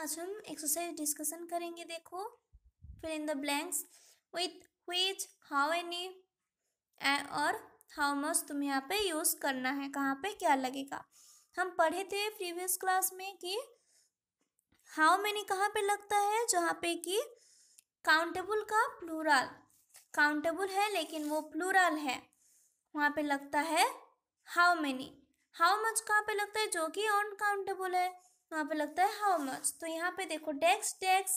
आज हम exercise discussion करेंगे देखो फिर in the blanks with which how any or how much तुम्हें यहाँ पे यूज़ करना है कहाँ पे क्या लगेगा हम पढ़े थे प्रीवियस क्लास में कि हाउ मैनी कहाँ पे लगता है जहाँ पे कि काउंटेबल का प्लूरल काउंटेबल है लेकिन वो प्लूरल है वहाँ पे लगता है हाउ मैनी हाउ मच कहाँ पे लगता है जो कि अनकाउंटेबल है वहाँ पे लगता है हाउ मच तो यहाँ पे देखो desks desks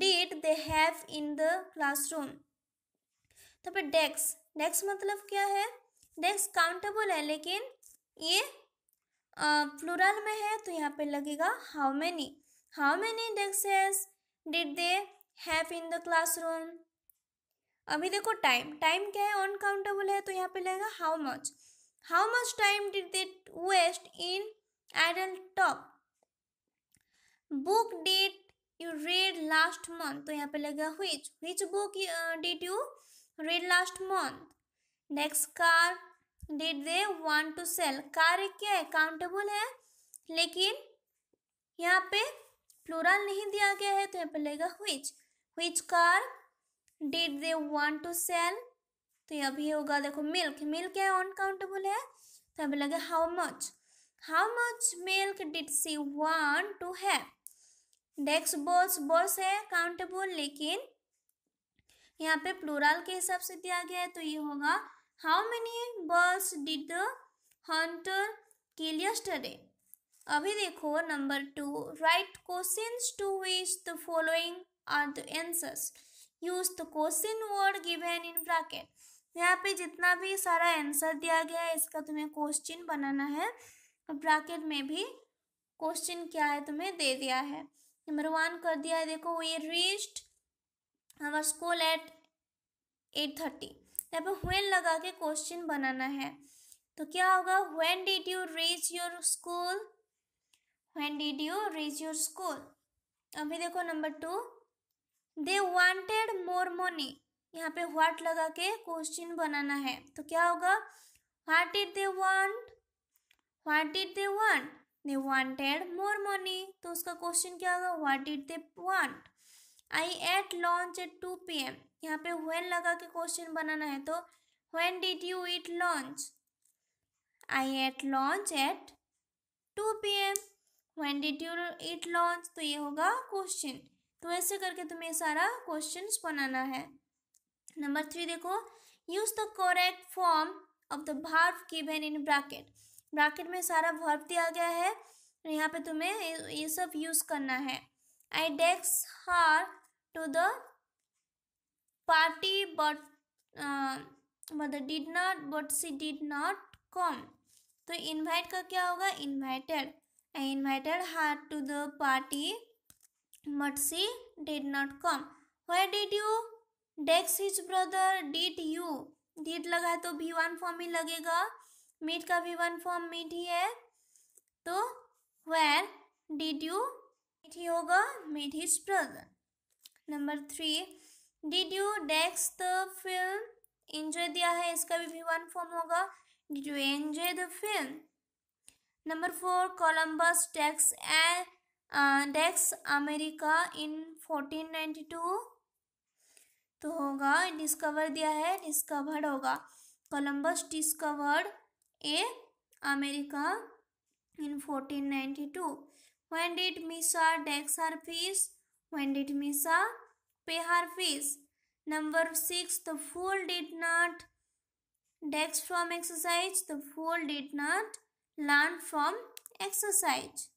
did they have in the classroom तो फिर डेक्स डेक्स मतलब क्या है डेक्स काउंटेबल है लेकिन ये प्लूरल uh, में है तो यहाँ पे लगेगा how many how many desks did they have in the classroom अभी देखो टाइम टाइम क्या है अनकाउंटेबल है तो यहाँ पे लगेगा how much how much time did they waste in adult top book that you read last month तो यहाँ पे लगा which which book that you read last month next car that they want to sell car एक क्या है countable है लेकिन यहाँ पे प्लूरल नहीं दिया गया है तो यहाँ पे लगेगा which which car that they want to sell तो यह भी होगा देखो मिल्क मिल्क क्या है अनकाउंटेबल है तो यहाँ पे लगेगा how much how much milk did she one two have? Dash balls balls है काउंटेबल लेकिन यहाँ पे प्लूरल के हिसाब से दिया गया है तो ये होगा how many balls did the hunter kill yesterday अभी देखो number two right question two which the following are the answers use the question word given in bracket यहाँ पे जितना भी सारा आंसर दिया गया है इसका तुम्हें क्वेश्चन बनाना है ब्राकेट में भी क्वेश्चन क्या है तुम्हें दे दिया है नंबर वन कर दिया है देखो we reached our school at at thirty यहाँ पर हुएन लगा के क्वेश्चन बनाना है तो क्या होगा when did you reach your school when did you reach your school अभी देखो number two they wanted more money यहाँ पे व्हाट लगा के क्वेश्चन बनाना है तो क्या होगा what did they want what did they want they wanted more money तो उसका क्वेश्चन क्या होगा what did they want I ate lunch at two P M यहाँ पे व्हेन लगा के क्वेश्चन बनाना है तो when did you eat lunch I ate lunch at two P M when did you eat lunch तो ये होगा क्वेश्चन तो ऐसे करके तुम्हें सारा क्वेश्चन बनाना है नंबर थ्री देखो use the correct form of the verb given in bracket bracket में सारा वर्ब दिया गया है यहाँ पे तुम्हें ये सब यूज़ करना है I dash her to the party but but did not but she did not come तो इनवाइट का क्या होगा invited I invited her to the party but she did not come why did you dash his brother did you did लगा है तो भी one form ही लगेगा meet का भी वन फॉर्म मीट ही है तो वेर डिड यू मीट ही होगा meet his brother number three did you dash the film enjoy दिया है इसका भी वन फॉर्म होगा did you enjoy the film number four Columbus tax and dash America in fourteen two तो होगा discover दिया है डिस्कवर्ड होगा Columbus discovered A. America in 1492. When did Missa tax her fees? When did Missa pay her fees? Number 6. The fool did not tax from exercise. The fool did not learn from exercise.